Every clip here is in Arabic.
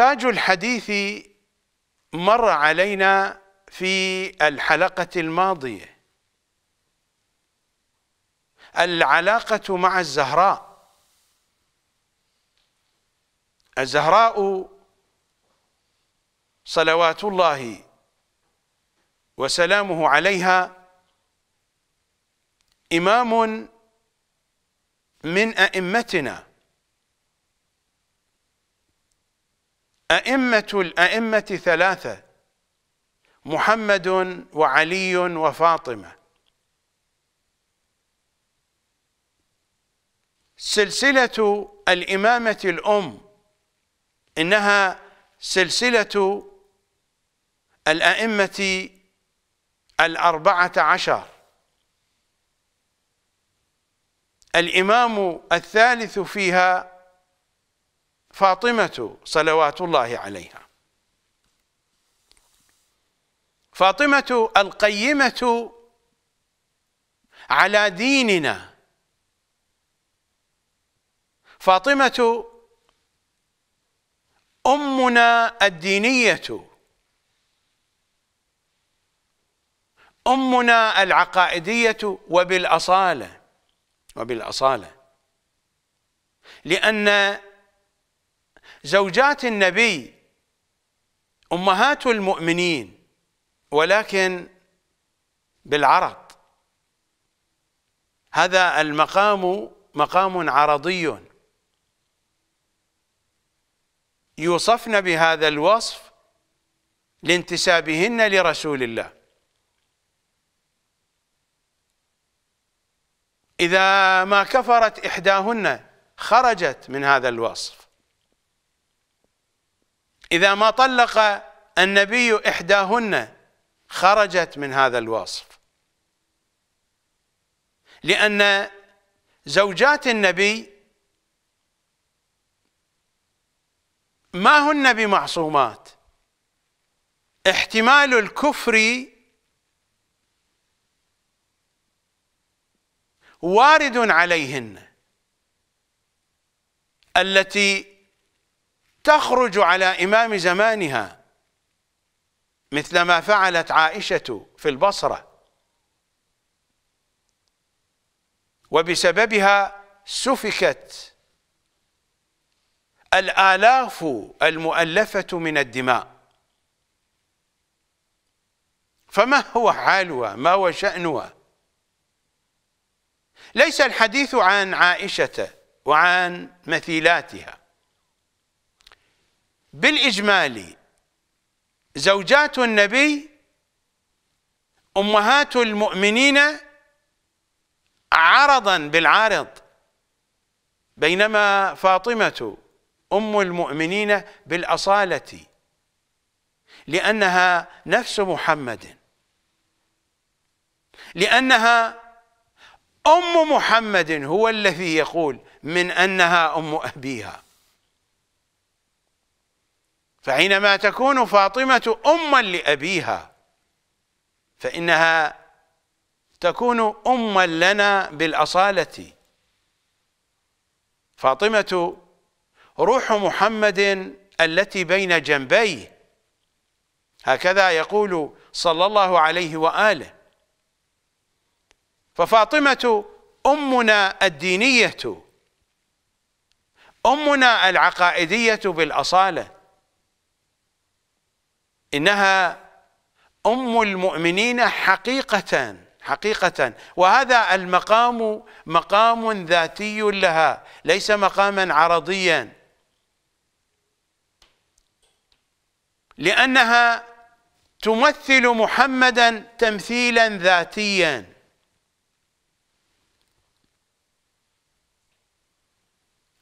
تاج الحديث مر علينا في الحلقة الماضية العلاقة مع الزهراء الزهراء صلوات الله وسلامه عليها إمام من أئمتنا أئمة الأئمة ثلاثة محمد وعلي وفاطمة سلسلة الإمامة الأم إنها سلسلة الأئمة الأربعة عشر الإمام الثالث فيها فاطمة صلوات الله عليها فاطمة القيمة على ديننا فاطمة أمنا الدينية أمنا العقائدية وبالأصالة وبالأصالة لأن زوجات النبي امهات المؤمنين ولكن بالعرض هذا المقام مقام عرضي يوصفن بهذا الوصف لانتسابهن لرسول الله إذا ما كفرت إحداهن خرجت من هذا الوصف إذا ما طلق النبي إحداهن خرجت من هذا الوصف لأن زوجات النبي ما هن بمعصومات احتمال الكفر وارد عليهن التي تخرج على إمام زمانها مثل ما فعلت عائشة في البصرة وبسببها سفكت الآلاف المؤلفة من الدماء فما هو حالها ما هو شأنها ليس الحديث عن عائشة وعن مثيلاتها بالإجمال زوجات النبي أمهات المؤمنين عرضا بالعارض بينما فاطمة أم المؤمنين بالأصالة لأنها نفس محمد لأنها أم محمد هو الذي يقول من أنها أم أبيها فحينما تكون فاطمة أما لأبيها فإنها تكون أما لنا بالأصالة فاطمة روح محمد التي بين جنبيه هكذا يقول صلى الله عليه وآله ففاطمة أمنا الدينية أمنا العقائدية بالأصالة إنها أم المؤمنين حقيقة حقيقة وهذا المقام مقام ذاتي لها ليس مقاما عرضيا لأنها تمثل محمدا تمثيلا ذاتيا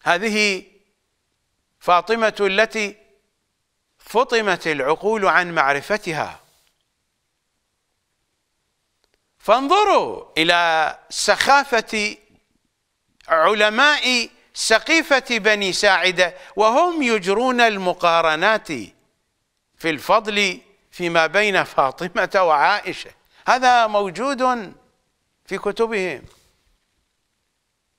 هذه فاطمة التي فطمت العقول عن معرفتها فانظروا إلى سخافة علماء سقيفة بني ساعدة وهم يجرون المقارنات في الفضل فيما بين فاطمة وعائشة هذا موجود في كتبهم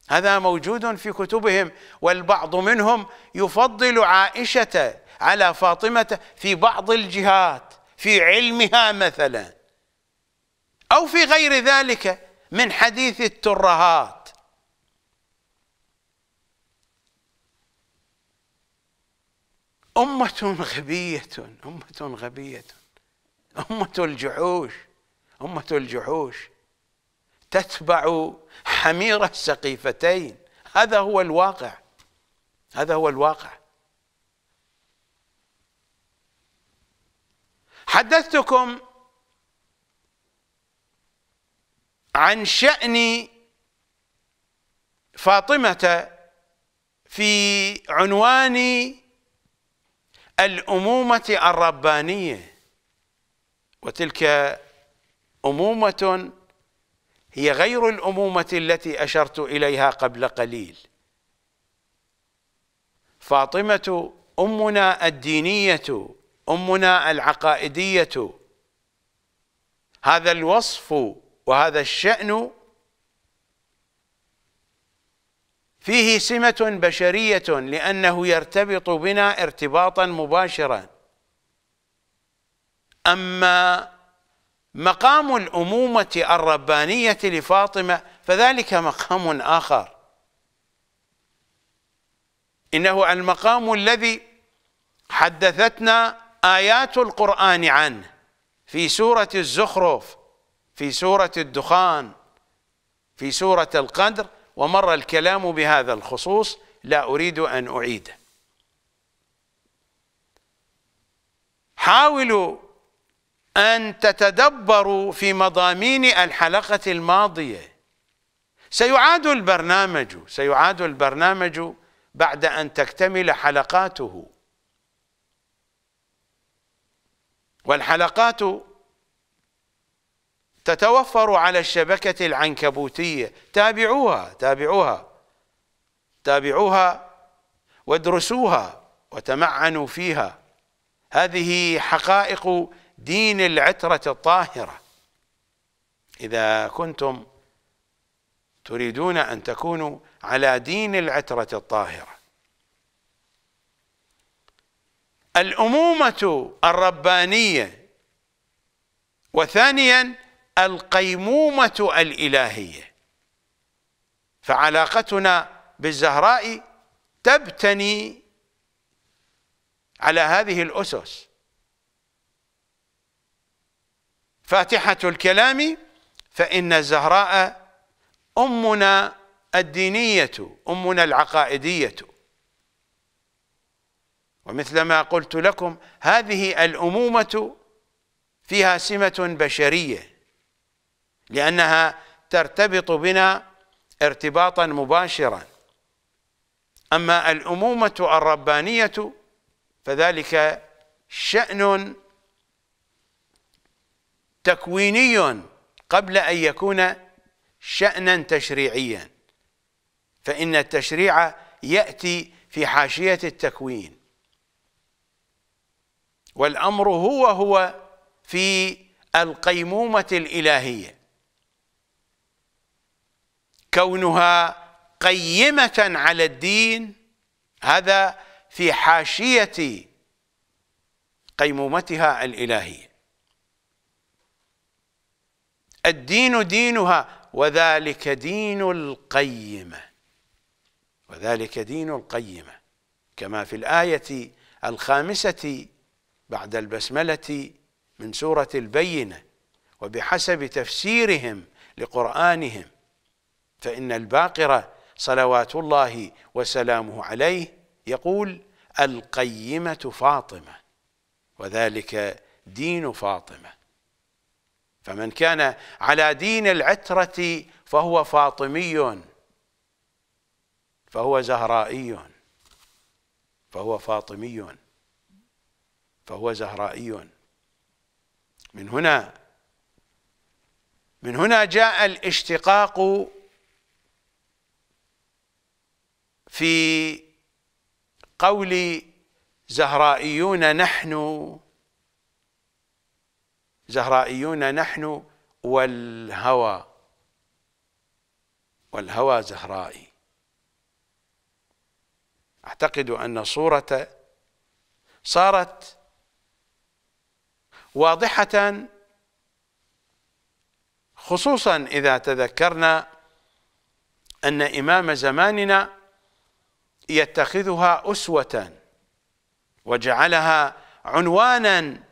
هذا موجود في كتبهم والبعض منهم يفضل عائشة على فاطمة في بعض الجهات في علمها مثلا أو في غير ذلك من حديث الترهات أمة غبية أمة غبية أمة الجحوش أمة الجحوش تتبع حمير السقيفتين هذا هو الواقع هذا هو الواقع حدثتكم عن شأن فاطمة في عنوان الأمومة الربانية وتلك أمومة هي غير الأمومة التي أشرت إليها قبل قليل فاطمة أمنا الدينية أمنا العقائدية هذا الوصف وهذا الشأن فيه سمة بشرية لأنه يرتبط بنا ارتباطا مباشرا أما مقام الأمومة الربانية لفاطمة فذلك مقام آخر إنه المقام الذي حدثتنا آيات القرآن عنه في سورة الزخرف في سورة الدخان في سورة القدر ومر الكلام بهذا الخصوص لا أريد أن أعيده حاولوا أن تتدبروا في مضامين الحلقة الماضية سيعاد البرنامج سيعاد البرنامج بعد أن تكتمل حلقاته والحلقات تتوفر على الشبكة العنكبوتية تابعوها تابعوها تابعوها وادرسوها وتمعنوا فيها هذه حقائق دين العترة الطاهرة إذا كنتم تريدون أن تكونوا على دين العترة الطاهرة الأمومة الربانية وثانيا القيمومة الإلهية فعلاقتنا بالزهراء تبتني على هذه الأسس فاتحة الكلام فإن الزهراء أمنا الدينية أمنا العقائدية ومثل ما قلت لكم هذه الأمومة فيها سمة بشرية لأنها ترتبط بنا ارتباطا مباشرا أما الأمومة الربانية فذلك شأن تكويني قبل أن يكون شأنا تشريعيا فإن التشريع يأتي في حاشية التكوين والأمر هو هو في القيمومة الإلهية كونها قيمة على الدين هذا في حاشية قيمومتها الإلهية الدين دينها وذلك دين القيمة وذلك دين القيمة كما في الآية الخامسة بعد البسملة من سورة البينة وبحسب تفسيرهم لقرآنهم فإن الباقرة صلوات الله وسلامه عليه يقول القيمة فاطمة وذلك دين فاطمة فمن كان على دين العترة فهو فاطمي فهو زهرائي فهو فاطمي فهو زهرائي من هنا من هنا جاء الاشتقاق في قول زهرائيون نحن زهرائيون نحن والهوى والهوى زهرائي اعتقد ان صوره صارت واضحة خصوصا إذا تذكرنا أن إمام زماننا يتخذها أسوة وجعلها عنوانا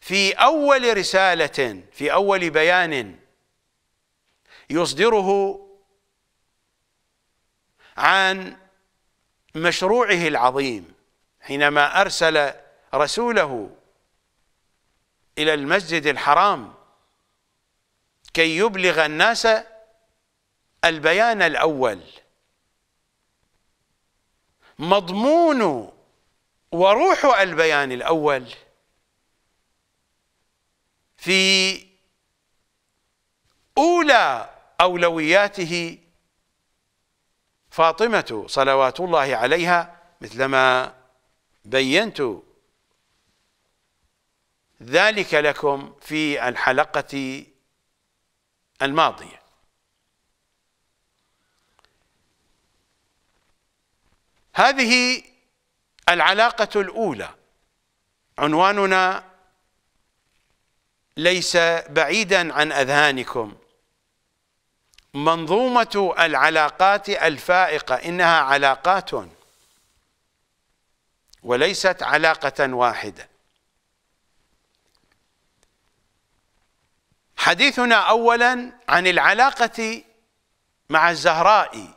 في أول رسالة في أول بيان يصدره عن مشروعه العظيم حينما أرسل رسوله إلى المسجد الحرام كي يبلغ الناس البيان الأول مضمون وروح البيان الأول في أولى أولوياته فاطمة صلوات الله عليها مثلما بينت ذلك لكم في الحلقة الماضية هذه العلاقة الأولى عنواننا ليس بعيدا عن أذهانكم منظومة العلاقات الفائقة إنها علاقات وليست علاقة واحدة حديثنا اولا عن العلاقه مع الزهراء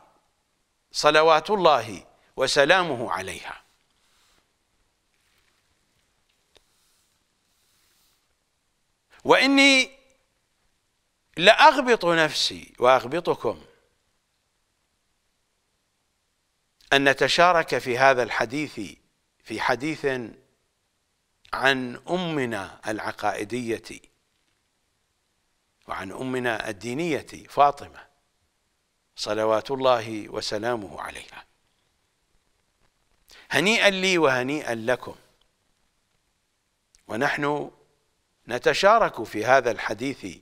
صلوات الله وسلامه عليها واني لاغبط نفسي واغبطكم ان نتشارك في هذا الحديث في حديث عن امنا العقائديه وعن امنا الدينيه فاطمه صلوات الله وسلامه عليها هنيئا لي وهنيئا لكم ونحن نتشارك في هذا الحديث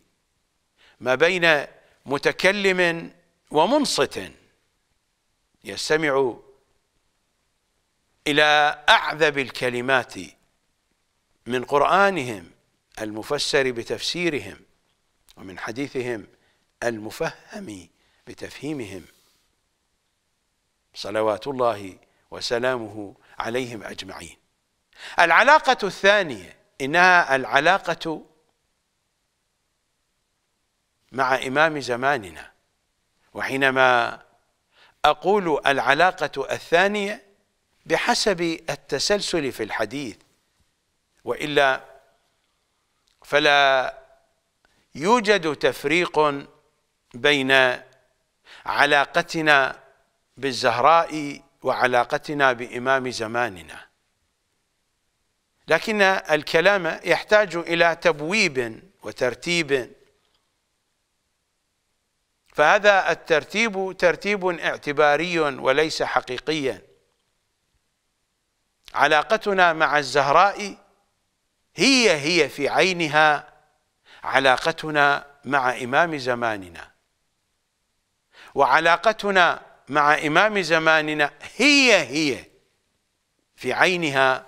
ما بين متكلم ومنصت يستمع الى اعذب الكلمات من قرانهم المفسر بتفسيرهم ومن حديثهم المفهم بتفهيمهم صلوات الله وسلامه عليهم أجمعين العلاقة الثانية إنها العلاقة مع إمام زماننا وحينما أقول العلاقة الثانية بحسب التسلسل في الحديث وإلا فلا يوجد تفريق بين علاقتنا بالزهراء وعلاقتنا بإمام زماننا لكن الكلام يحتاج إلى تبويب وترتيب فهذا الترتيب ترتيب اعتباري وليس حقيقيا علاقتنا مع الزهراء هي هي في عينها علاقتنا مع إمام زماننا وعلاقتنا مع إمام زماننا هي هي في عينها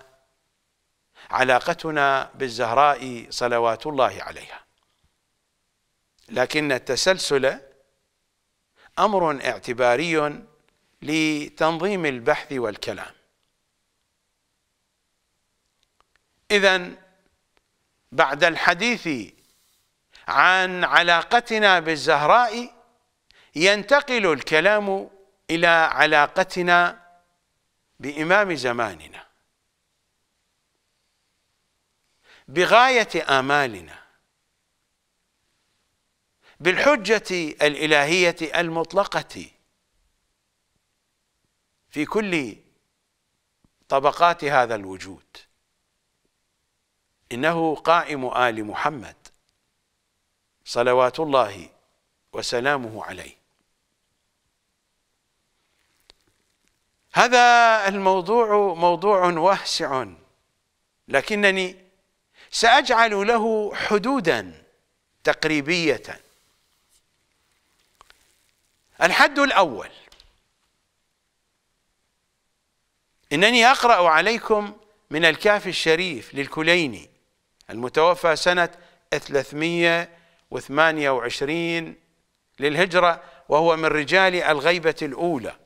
علاقتنا بالزهراء صلوات الله عليها لكن التسلسل أمر اعتباري لتنظيم البحث والكلام إذا بعد الحديث عن علاقتنا بالزهراء ينتقل الكلام إلى علاقتنا بإمام زماننا بغاية آمالنا بالحجة الإلهية المطلقة في كل طبقات هذا الوجود إنه قائم آل محمد صلوات الله وسلامه عليه هذا الموضوع موضوع واسع لكنني ساجعل له حدودا تقريبيه الحد الاول انني اقرا عليكم من الكاف الشريف للكليني المتوفى سنه 300 وثمانية وعشرين للهجرة وهو من رجال الغيبة الأولى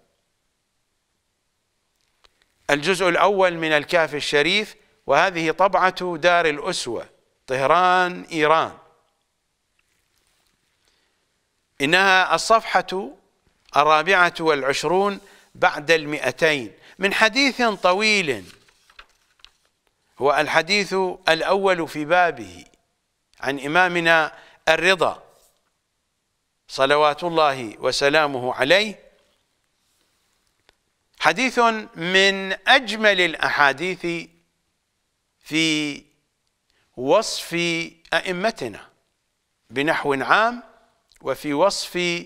الجزء الأول من الكاف الشريف وهذه طبعة دار الأسوة طهران إيران إنها الصفحة الرابعة والعشرون بعد المئتين من حديث طويل هو الحديث الأول في بابه عن إمامنا الرضا صلوات الله وسلامه عليه حديث من أجمل الأحاديث في وصف أئمتنا بنحو عام وفي وصف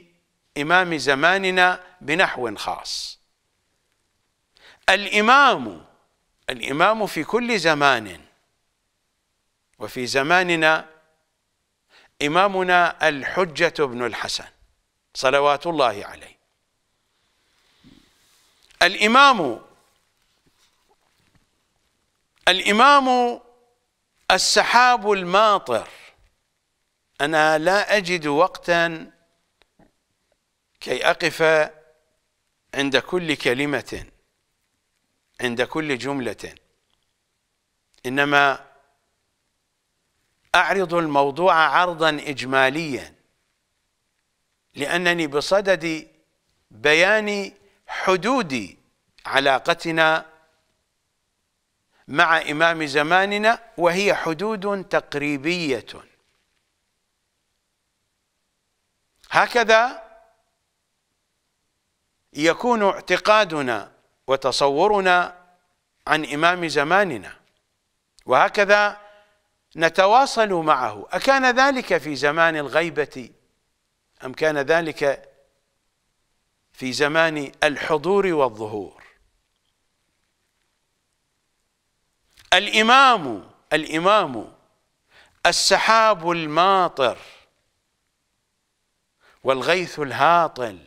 إمام زماننا بنحو خاص الإمام الإمام في كل زمان وفي زماننا إمامنا الحجة بن الحسن صلوات الله عليه الإمام الإمام السحاب الماطر أنا لا أجد وقتا كي أقف عند كل كلمة عند كل جملة إنما أعرض الموضوع عرضا إجماليا لأنني بصدد بيان حدود علاقتنا مع إمام زماننا وهي حدود تقريبية هكذا يكون اعتقادنا وتصورنا عن إمام زماننا وهكذا نتواصل معه أكان ذلك في زمان الغيبة أم كان ذلك في زمان الحضور والظهور الإمام الإمام السحاب الماطر والغيث الهاطل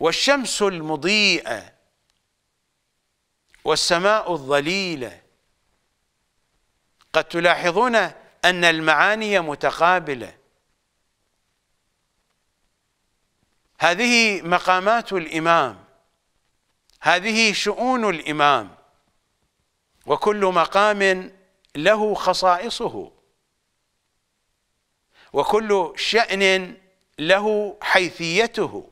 والشمس المضيئة والسماء الظليله قد تلاحظون أن المعاني متقابلة هذه مقامات الإمام هذه شؤون الإمام وكل مقام له خصائصه وكل شأن له حيثيته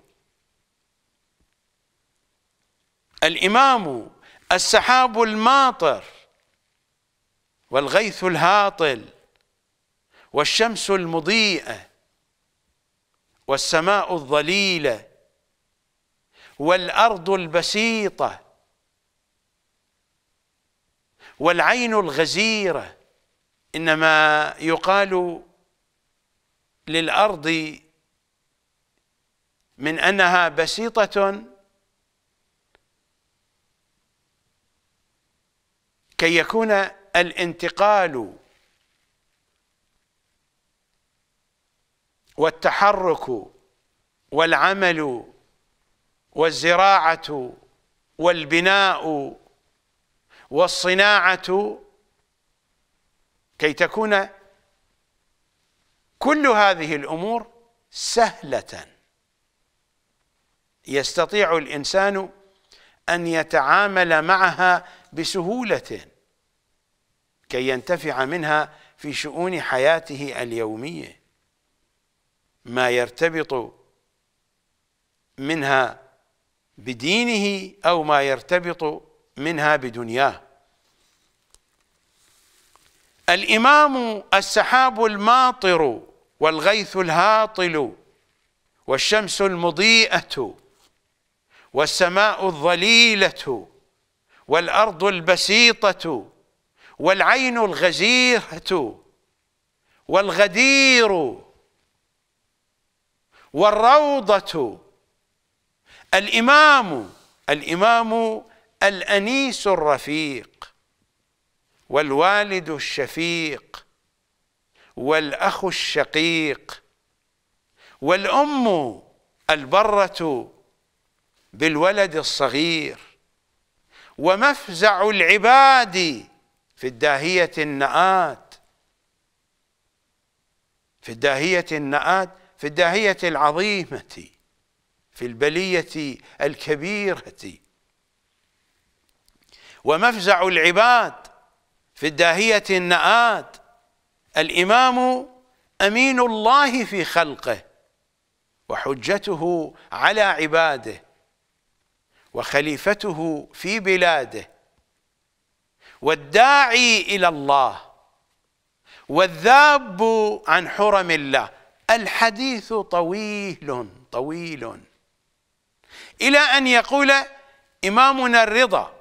الإمام السحاب الماطر والغيث الهاطل والشمس المضيئة والسماء الظليلة والأرض البسيطة والعين الغزيرة إنما يقال للأرض من أنها بسيطة كي يكون الانتقال والتحرك والعمل والزراعة والبناء والصناعة كي تكون كل هذه الأمور سهلة يستطيع الإنسان أن يتعامل معها بسهولة كي ينتفع منها في شؤون حياته اليومية ما يرتبط منها بدينه أو ما يرتبط منها بدنياه الإمام السحاب الماطر والغيث الهاطل والشمس المضيئة والسماء الظليلة والأرض البسيطة والعين الغزيرة والغدير والروضة الإمام الإمام الأنيس الرفيق والوالد الشفيق والأخ الشقيق والأم البرة بالولد الصغير ومفزع العباد في الداهية النآت في الداهية النآت في الداهية العظيمة في البلية الكبيرة ومفزع العباد في الداهية النآت الإمام أمين الله في خلقه وحجته على عباده وخليفته في بلاده والداعي إلى الله والذاب عن حرم الله الحديث طويل طويل إلى أن يقول إمامنا الرضا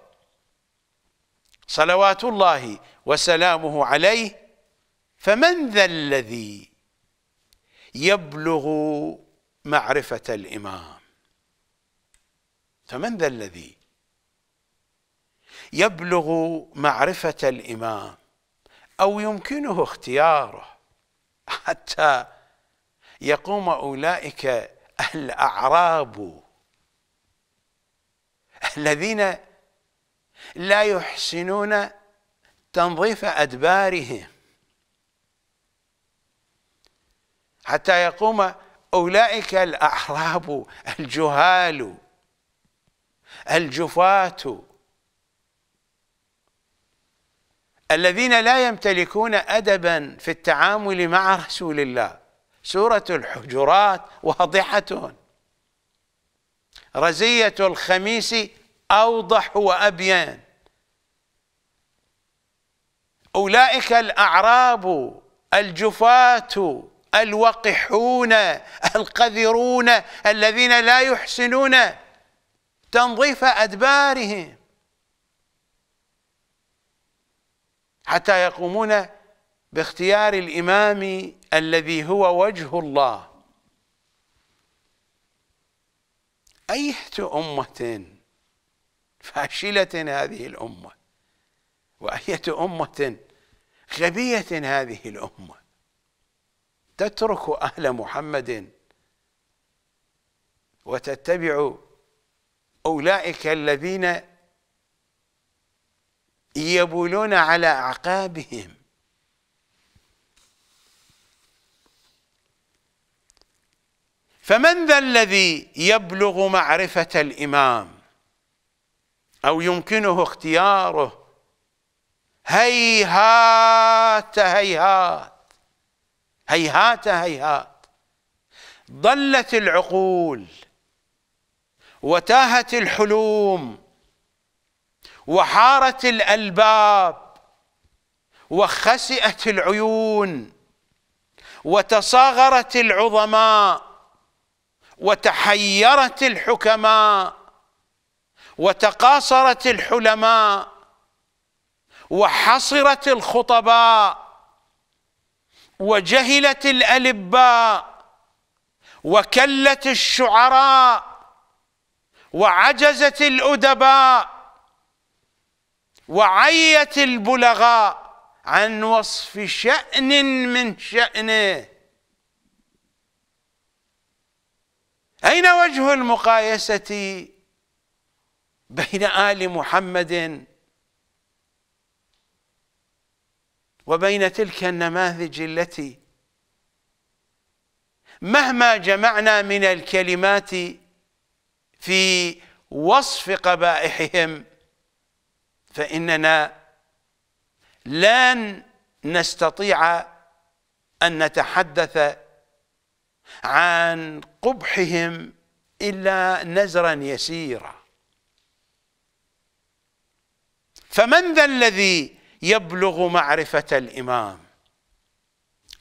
صلوات الله وسلامه عليه فمن ذا الذي يبلغ معرفة الإمام فمن ذا الذي يبلغ معرفة الإمام أو يمكنه اختياره حتى يقوم أولئك الأعراب الذين لا يحسنون تنظيف أدبارهم حتى يقوم أولئك الأعراب الجهال الجفاة الذين لا يمتلكون أدبا في التعامل مع رسول الله سورة الحجرات واضحة رزية الخميس أوضح وأبين أولئك الأعراب الجفاة الوقحون القذرون الذين لا يحسنون تنظيف أدبارهم حتى يقومون باختيار الإمام الذي هو وجه الله أية أمة فاشلة هذه الأمة وأية أمة غبية هذه الأمة تترك أهل محمد وتتبع أولئك الذين يبولون على أعقابهم فمن ذا الذي يبلغ معرفة الإمام أو يمكنه اختياره هيهات هيهات هيهات هيهات ضلت العقول وتاهت الحلوم وحارت الألباب وخسئت العيون وتصاغرت العظماء وتحيرت الحكماء وتقاصرت الحلماء وحصرت الخطباء وجهلت الألباء وكلت الشعراء وعجزت الأدباء وعيت البلغاء عن وصف شأن من شأنه أين وجه المقايسة بين آل محمد وبين تلك النماذج التي مهما جمعنا من الكلمات في وصف قبائحهم فإننا لن نستطيع أن نتحدث عن قبحهم إلا نزرا يسيرا فمن ذا الذي يبلغ معرفة الإمام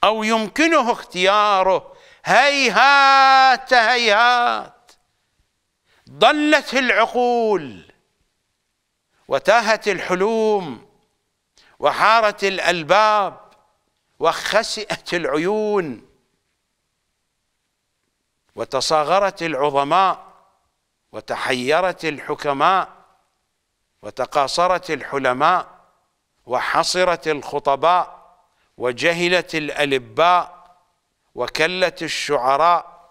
أو يمكنه اختياره هيهات هيهات ضلت العقول وتاهت الحلوم وحارت الألباب وخسئت العيون وتصاغرت العظماء وتحيرت الحكماء وتقاصرت الحلماء وحصرت الخطباء وجهلت الألباء وكلت الشعراء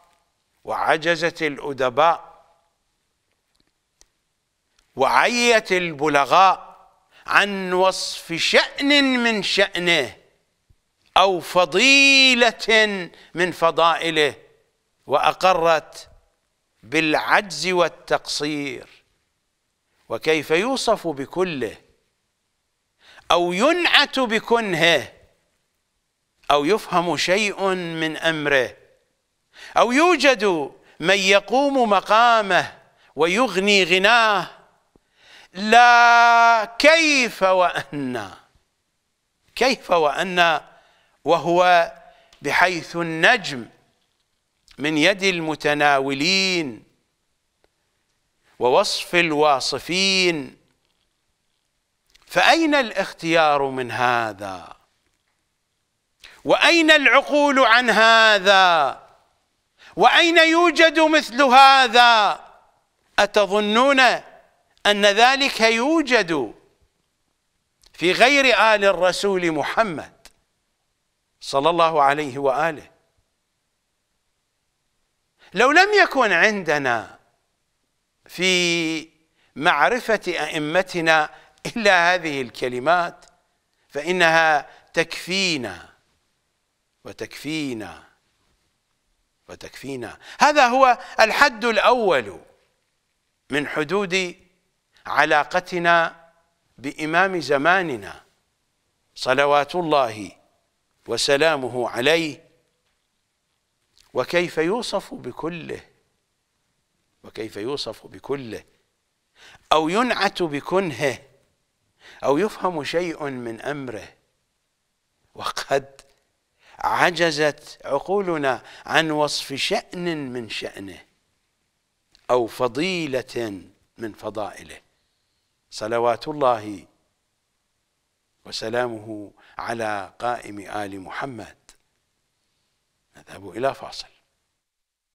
وعجزت الأدباء وعيت البلغاء عن وصف شأن من شأنه أو فضيلة من فضائله وأقرت بالعجز والتقصير وكيف يوصف بكله أو ينعت بكنهه أو يفهم شيء من أمره أو يوجد من يقوم مقامه ويغني غناه لا كيف وأن كيف وأن وهو بحيث النجم من يد المتناولين ووصف الواصفين فأين الاختيار من هذا وأين العقول عن هذا وأين يوجد مثل هذا أتظنون أن ذلك يوجد في غير آل الرسول محمد صلى الله عليه وآله لو لم يكن عندنا في معرفة أئمتنا إلا هذه الكلمات فإنها تكفينا وتكفينا وتكفينا هذا هو الحد الأول من حدود علاقتنا بإمام زماننا صلوات الله وسلامه عليه وكيف يوصف بكله وكيف يوصف بكله أو ينعت بكنهه أو يفهم شيء من أمره وقد عجزت عقولنا عن وصف شأن من شأنه أو فضيلة من فضائله صلوات الله وسلامه على قائم آل محمد نذهب إلى فاصل